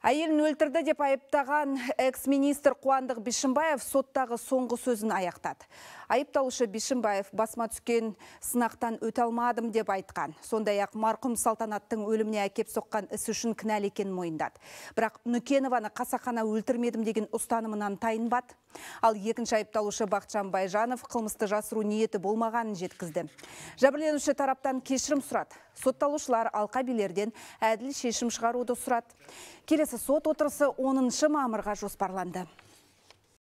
Әйелін өлтірді деп айыптаған экс-министр Қуандық Бишімбаев соттағы соңғы сөзін аяқтады. Айыпталушы Бишімбаев басма түскен сынақтан өте алмадым деп айтқан. Сондай ақ марқұм Салтанаттың өліміне әкеп соққан іс үшін кінәлі екен мойындады. Бірақ Нүкенованы қасақана өлтірмедім деген ұстанымынан тайынбат. Ал екінші айыпталушы Бақытжан Байжанов қылмысты жасыру ниеті болмағанын жеткізді. Жәбірленуші тараптан кешірім сұрады сотталушылар алқа билерден әділ шешім шығаруды сұрады келесі сот отырысы 10 мамырға жоспарланды